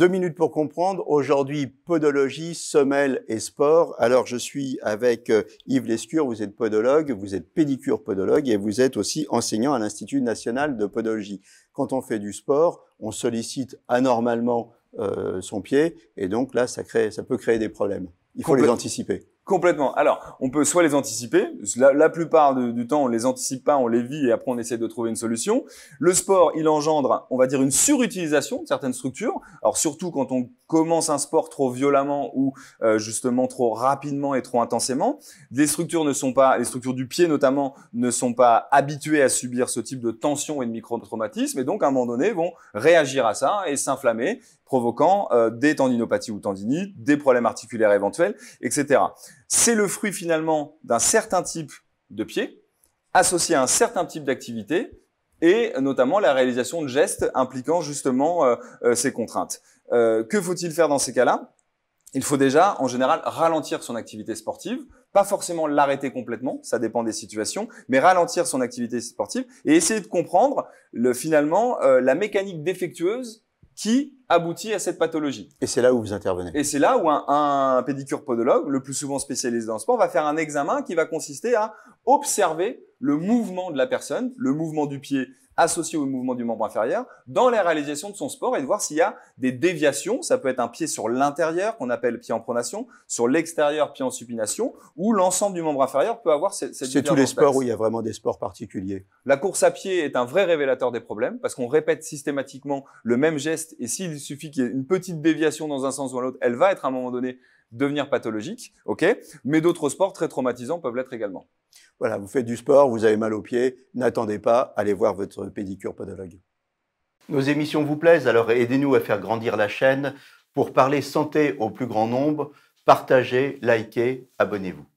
Deux minutes pour comprendre. Aujourd'hui, podologie, semelle et sport. Alors, je suis avec euh, Yves Lescure. Vous êtes podologue, vous êtes pédicure podologue et vous êtes aussi enseignant à l'Institut national de podologie. Quand on fait du sport, on sollicite anormalement euh, son pied et donc là, ça, crée, ça peut créer des problèmes. Il faut les anticiper. Complètement. Alors, on peut soit les anticiper. La, plupart du temps, on les anticipe pas, on les vit et après on essaie de trouver une solution. Le sport, il engendre, on va dire, une surutilisation de certaines structures. Alors surtout quand on commence un sport trop violemment ou euh, justement trop rapidement et trop intensément, les structures ne sont pas, les structures du pied notamment, ne sont pas habituées à subir ce type de tension et de micro-traumatisme et donc à un moment donné vont réagir à ça et s'inflammer, provoquant euh, des tendinopathies ou tendinites, des problèmes articulaires éventuels, etc c'est le fruit finalement d'un certain type de pied, associé à un certain type d'activité, et notamment la réalisation de gestes impliquant justement euh, euh, ces contraintes. Euh, que faut-il faire dans ces cas-là Il faut déjà, en général, ralentir son activité sportive, pas forcément l'arrêter complètement, ça dépend des situations, mais ralentir son activité sportive et essayer de comprendre le, finalement la mécanique défectueuse qui aboutit à cette pathologie. Et c'est là où vous intervenez. Et c'est là où un, pédicure podologue, le plus souvent spécialisé dans le sport, va faire un examen qui va consister à observer le mouvement de la personne, le mouvement du pied associé au mouvement du membre inférieur, dans la réalisation de son sport et de voir s'il y a des déviations. Ça peut être un pied sur l'intérieur, qu'on appelle pied en pronation, sur l'extérieur, pied en supination, ou l'ensemble du membre inférieur peut avoir cette, déviation. C'est tous les sports où il y a vraiment des sports particuliers. La course à pied est un vrai révélateur des problèmes, parce qu'on répète systématiquement le même geste, et s'il il suffit qu'il y ait une petite déviation dans un sens ou dans l'autre, elle va être à un moment donné devenir pathologique, ok Mais d'autres sports très traumatisants peuvent l'être également. Voilà, vous faites du sport, vous avez mal aux pieds, n'attendez pas, allez voir votre pédicure podologue. Nos émissions vous plaisent, alors aidez-nous à faire grandir la chaîne pour parler santé au plus grand nombre. Partagez, likez, abonnez-vous.